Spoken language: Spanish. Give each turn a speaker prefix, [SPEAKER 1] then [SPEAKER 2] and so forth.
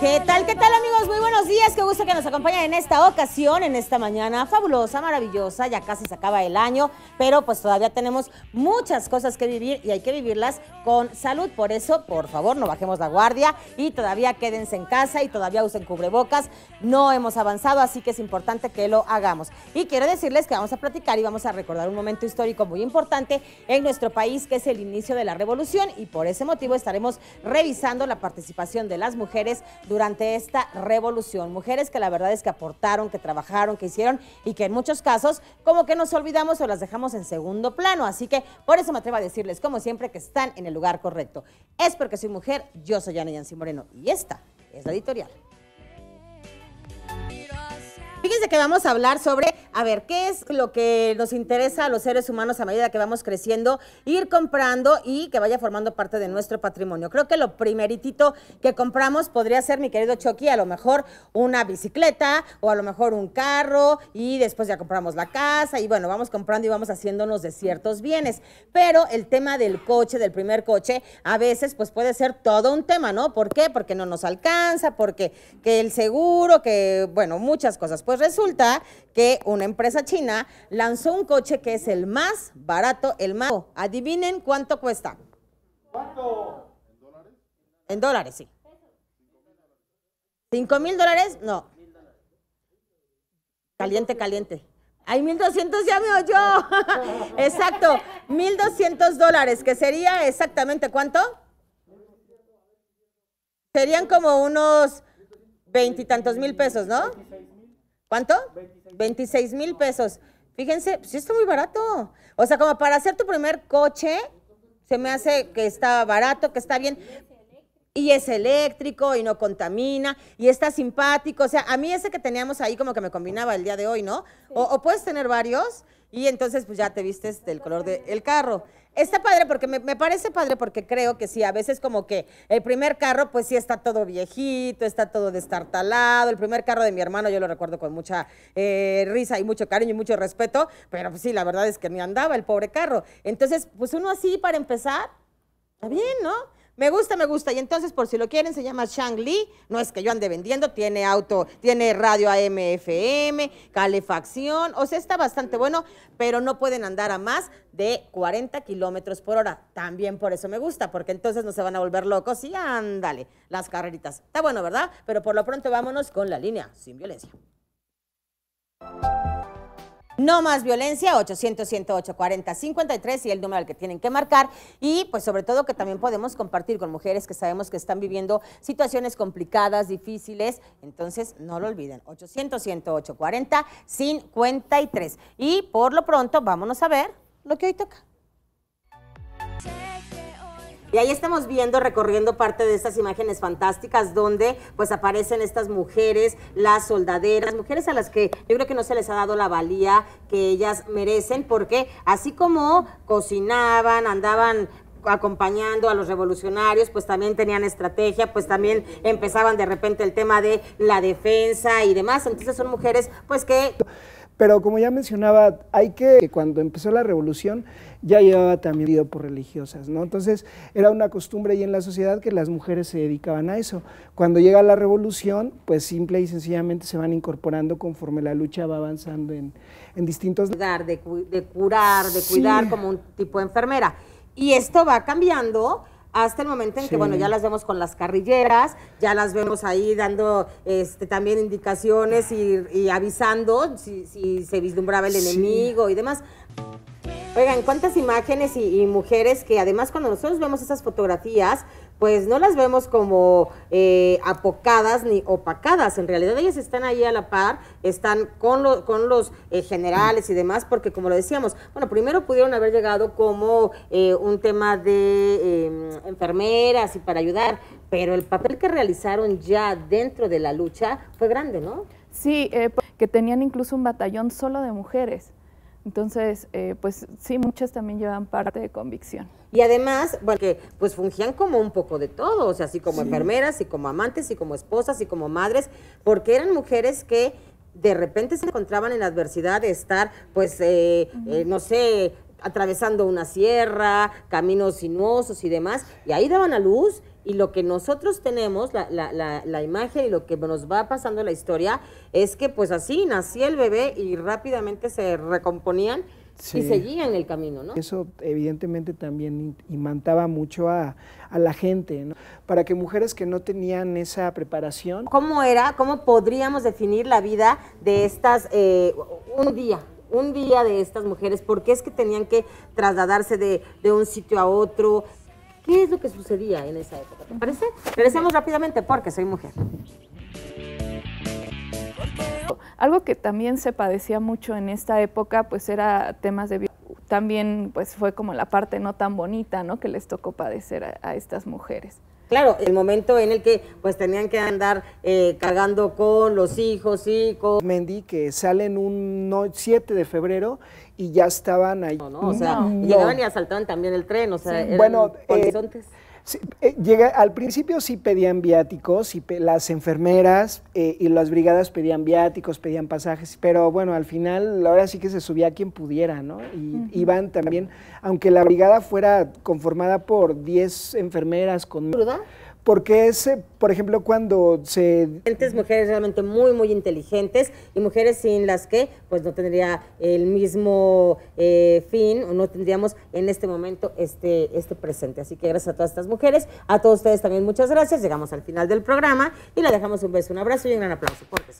[SPEAKER 1] ¿Qué tal, qué tal amigos? Muy buenos días, qué gusto que nos acompañen en esta ocasión, en esta mañana fabulosa, maravillosa, ya casi se acaba el año, pero pues todavía tenemos muchas cosas que vivir y hay que vivirlas con salud, por eso, por favor, no bajemos la guardia y todavía quédense en casa y todavía usen cubrebocas, no hemos avanzado, así que es importante que lo hagamos. Y quiero decirles que vamos a platicar y vamos a recordar un momento histórico muy importante en nuestro país, que es el inicio de la revolución y por ese motivo estaremos revisando la participación de las mujeres durante esta revolución. Mujeres que la verdad es que aportaron, que trabajaron, que hicieron y que en muchos casos como que nos olvidamos o las dejamos en segundo plano. Así que por eso me atrevo a decirles, como siempre, que están en el lugar correcto. Es porque soy mujer, yo soy Ana Yancy Moreno y esta es la editorial. Fíjense que vamos a hablar sobre a ver, ¿qué es lo que nos interesa a los seres humanos a medida que vamos creciendo? Ir comprando y que vaya formando parte de nuestro patrimonio. Creo que lo primeritito que compramos podría ser, mi querido Chucky, a lo mejor una bicicleta o a lo mejor un carro y después ya compramos la casa y bueno, vamos comprando y vamos haciéndonos de ciertos bienes. Pero el tema del coche, del primer coche, a veces pues puede ser todo un tema, ¿no? ¿Por qué? Porque no nos alcanza, porque que el seguro, que bueno, muchas cosas. Pues resulta que un una empresa china, lanzó un coche que es el más barato, el más... Adivinen cuánto cuesta.
[SPEAKER 2] ¿Cuánto? ¿En dólares?
[SPEAKER 1] En dólares, sí. ¿Cinco mil dólares? No. Caliente, caliente. mil 1200 ya me yo. Exacto, 1200 dólares, que sería exactamente cuánto? Serían como unos veintitantos mil pesos, ¿no? ¿Cuánto? 26 mil pesos. Fíjense, pues está muy barato. O sea, como para hacer tu primer coche, se me hace que está barato, que está bien y es eléctrico y no contamina y está simpático. O sea, a mí ese que teníamos ahí como que me combinaba el día de hoy, ¿no? O, puedes tener varios y entonces pues ya te vistes del color del carro. Está padre porque me, parece padre porque creo que sí, a veces como que el primer carro pues sí está todo viejito, está todo destartalado. El primer carro de mi hermano yo lo recuerdo con mucha eh, risa y mucho cariño y mucho respeto, pero pues sí, la verdad es que ni andaba el pobre carro. Entonces pues uno así para empezar, está bien, ¿no? Me gusta, me gusta. Y entonces, por si lo quieren, se llama Shang Li. No es que yo ande vendiendo, tiene auto, tiene radio AMFM, FM, calefacción. O sea, está bastante bueno, pero no pueden andar a más de 40 kilómetros por hora. También por eso me gusta, porque entonces no se van a volver locos. Y ándale, las carreritas. Está bueno, ¿verdad? Pero por lo pronto vámonos con la línea sin violencia. No más violencia, 800 108 40 53 y el número al que tienen que marcar. Y pues sobre todo que también podemos compartir con mujeres que sabemos que están viviendo situaciones complicadas, difíciles. Entonces, no lo olviden, 800 108 40 53. Y por lo pronto, vámonos a ver lo que hoy toca. Y ahí estamos viendo, recorriendo parte de estas imágenes fantásticas donde pues aparecen estas mujeres, las soldaderas, mujeres a las que yo creo que no se les ha dado la valía que ellas merecen porque así como cocinaban, andaban acompañando a los revolucionarios, pues también tenían estrategia, pues también empezaban de repente el tema de la defensa y demás. Entonces son mujeres pues que...
[SPEAKER 2] Pero como ya mencionaba, hay que, cuando empezó la revolución ya llevaba también por religiosas, ¿no? Entonces era una costumbre ahí en la sociedad que las mujeres se dedicaban a eso. Cuando llega la revolución, pues simple y sencillamente se van incorporando conforme la lucha va avanzando en, distintos...
[SPEAKER 1] De, de, curar, de cuidar como un tipo de enfermera. Y esto va cambiando hasta el momento en que, bueno, ya las vemos con las carrilleras, ya las vemos ahí dando este, también indicaciones y, avisando si, se vislumbraba el enemigo y demás. Oigan, cuántas imágenes y, y, mujeres que además cuando nosotros vemos esas fotografías, pues no las vemos como eh, apocadas ni opacadas. En realidad ellas están ahí a la par, están con, con los eh, generales y demás, porque como lo decíamos, bueno, primero pudieron haber llegado como eh, un tema de em, enfermeras y para ayudar, pero el papel que realizaron ya dentro de la lucha fue grande, ¿no?
[SPEAKER 2] Sí, que tenían incluso un batallón solo de mujeres. Entonces, eh, pues sí, muchas también llevan parte de convicción.
[SPEAKER 1] Y además, porque pues fungían como un poco de todo, o sea, así como enfermeras, y como amantes, y como esposas, y como madres, porque eran mujeres que de repente se encontraban en la adversidad de estar, pues, eh, eh, no sé, atravesando una sierra, caminos sinuosos y demás, y ahí daban a luz y lo que nosotros tenemos, la, la, la, imagen y lo que nos va pasando la historia, es que pues así nacía el bebé y rápidamente se recomponían y seguían el camino, ¿no?
[SPEAKER 2] Eso evidentemente también imantaba
[SPEAKER 1] mucho a, la gente, ¿no? Para que mujeres que no tenían esa preparación. ¿Cómo era, cómo podríamos definir la vida de estas, eh, un día, un día de estas mujeres, porque es que tenían que trasladarse de, de, un sitio a otro, ¿Qué es lo que sucedía en esa época? ¿Te parece? Regresemos rápidamente porque soy mujer.
[SPEAKER 2] Algo que también se padecía mucho en esta época pues era temas de violencia también pues fue como la parte no tan bonita, ¿no? Que les tocó padecer a, estas mujeres.
[SPEAKER 1] Claro, el momento en el que pues tenían que andar eh, cargando con los hijos y con... Mendy que salen un 7 de febrero
[SPEAKER 2] y ya estaban ahí. No, no, o sea, llegaban y
[SPEAKER 1] asaltaban también el tren, o sea, bueno, horizontes. Eh,
[SPEAKER 2] eh, llega, al principio sí pedían viáticos, y las enfermeras eh, y las brigadas pedían viáticos, pedían pasajes, pero bueno, al final la hora sí que se subía a quien pudiera, ¿no? Y iban también, aunque la brigada fuera conformada por
[SPEAKER 1] 10 enfermeras con... ¿Verdad? porque ese, por ejemplo, cuando se... Mujeres realmente muy, muy inteligentes y mujeres sin las que pues no tendría el mismo eh, fin o no tendríamos en este momento este, este presente. Así que gracias a todas estas mujeres, a todos ustedes también muchas gracias. Llegamos al final del programa y le dejamos un beso, un abrazo y un gran aplauso. Porque,